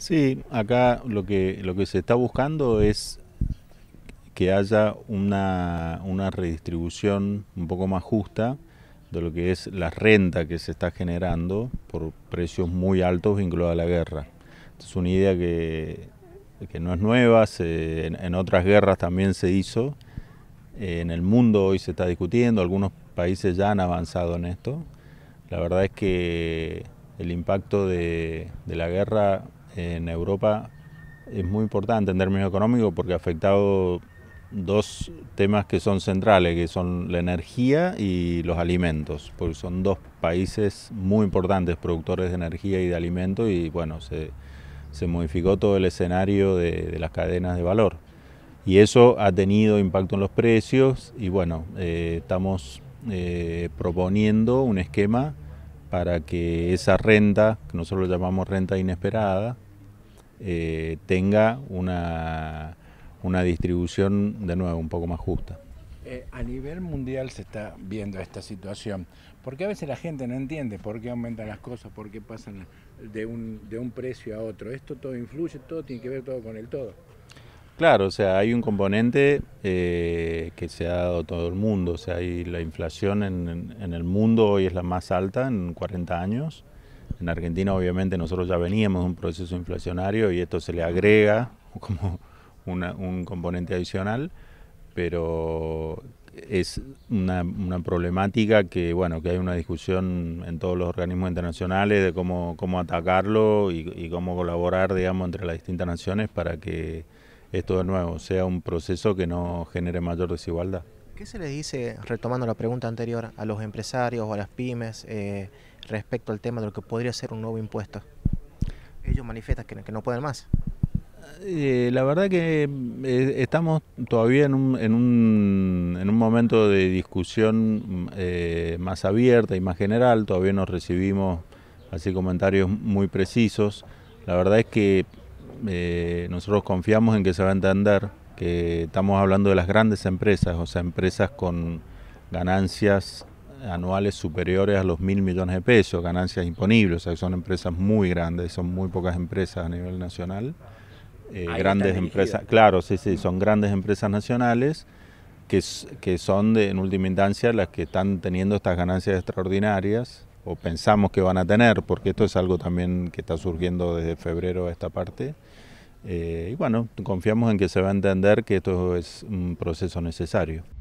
Sí, acá lo que, lo que se está buscando es que haya una, redistribución un poco más justa de lo que es la renta que se está generando por precios muy altos vinculados a la guerra. Es una idea que, no es nueva, en, otras guerras también se hizo, en el mundo hoy se está discutiendo, algunos países ya han avanzado en esto. La verdad es que el impacto de, de la guerra en Europa es muy importante en términos económicos porque ha afectado dos temas que son centrales, que son la energía y los alimentos, porque son dos países muy importantes productores de energía y de alimentos y bueno, se, modificó todo el escenario de, las cadenas de valor. Y eso ha tenido impacto en los precios y bueno, eh, estamos eh, proponiendo un esquema para que esa renta, que nosotros llamamos renta inesperada, eh, tenga una, una distribución de nuevo un poco más justa. Eh, a nivel mundial se está viendo esta situación, porque a veces la gente no entiende por qué aumentan las cosas, por qué pasan de un, de un precio a otro. Esto todo influye, todo tiene que ver todo con el todo. Claro, o sea, hay un componente eh, que se ha dado todo el mundo, o sea, hay la inflación en, el mundo hoy es la más alta en 40 años. En Argentina obviamente nosotros ya veníamos de un proceso inflacionario y esto se le agrega como un componente adicional, pero es una, problemática que bueno que hay una discusión en todos los organismos internacionales de cómo, cómo atacarlo y, y, cómo colaborar digamos entre las distintas naciones para que esto de nuevo sea un proceso que no genere mayor desigualdad. ¿Qué se le dice, retomando la pregunta anterior, a los empresarios o a las pymes eh, respecto al tema de lo que podría ser un nuevo impuesto? Ellos manifiestan que, no pueden más. Eh, la verdad que eh, estamos todavía en un, momento de discusión más abierta y más general, todavía nos recibimos así comentarios muy precisos. La verdad es que eh, nosotros confiamos en que se va a entender que estamos hablando de las grandes empresas, o sea, empresas con ganancias anuales superiores a los mil millones de pesos, ganancias imponibles, o sea, son empresas muy grandes, son muy pocas empresas a nivel nacional. Eh, grandes empresas, claro, sí, sí, son grandes empresas nacionales que, que son de, en última instancia las que están teniendo estas ganancias extraordinarias o pensamos que van a tener, porque esto es algo también que está surgiendo desde febrero a esta parte. Eh, y bueno, confiamos en que se va a entender que esto es un proceso necesario.